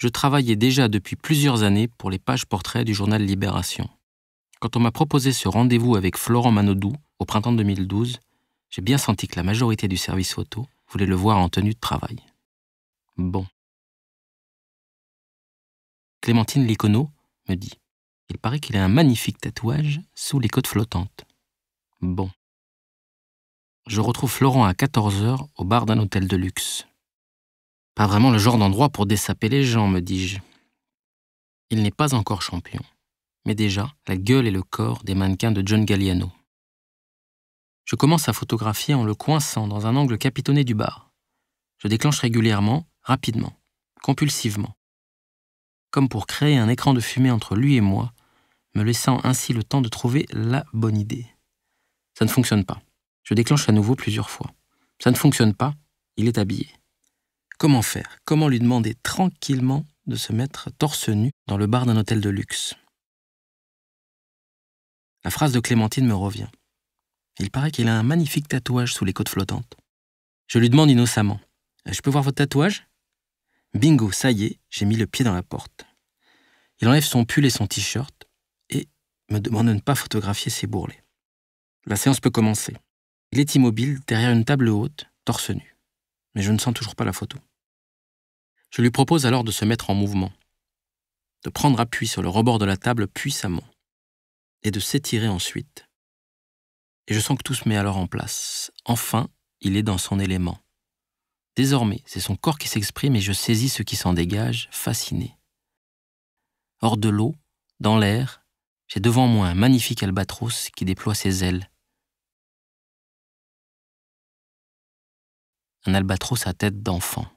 je travaillais déjà depuis plusieurs années pour les pages portraits du journal Libération. Quand on m'a proposé ce rendez-vous avec Florent Manodou au printemps 2012, j'ai bien senti que la majorité du service photo voulait le voir en tenue de travail. Bon. Clémentine Licono me dit Il paraît qu'il a un magnifique tatouage sous les côtes flottantes. Bon. Je retrouve Florent à 14h au bar d'un hôtel de luxe. Pas vraiment le genre d'endroit pour dessaper les gens, me dis-je. Il n'est pas encore champion, mais déjà la gueule et le corps des mannequins de John Galliano. Je commence à photographier en le coinçant dans un angle capitonné du bar. Je déclenche régulièrement, rapidement, compulsivement, comme pour créer un écran de fumée entre lui et moi, me laissant ainsi le temps de trouver la bonne idée. Ça ne fonctionne pas. Je déclenche à nouveau plusieurs fois. Ça ne fonctionne pas, il est habillé. Comment faire Comment lui demander tranquillement de se mettre torse nu dans le bar d'un hôtel de luxe La phrase de Clémentine me revient. Il paraît qu'il a un magnifique tatouage sous les côtes flottantes. Je lui demande innocemment Je peux voir votre tatouage Bingo, ça y est, j'ai mis le pied dans la porte. Il enlève son pull et son t-shirt et me demande de ne pas photographier ses bourrelets. La séance peut commencer. Il est immobile derrière une table haute, torse nu. Mais je ne sens toujours pas la photo. Je lui propose alors de se mettre en mouvement, de prendre appui sur le rebord de la table puissamment, et de s'étirer ensuite. Et je sens que tout se met alors en place. Enfin, il est dans son élément. Désormais, c'est son corps qui s'exprime et je saisis ce qui s'en dégage, fasciné. Hors de l'eau, dans l'air, j'ai devant moi un magnifique albatros qui déploie ses ailes. Un albatros à tête d'enfant.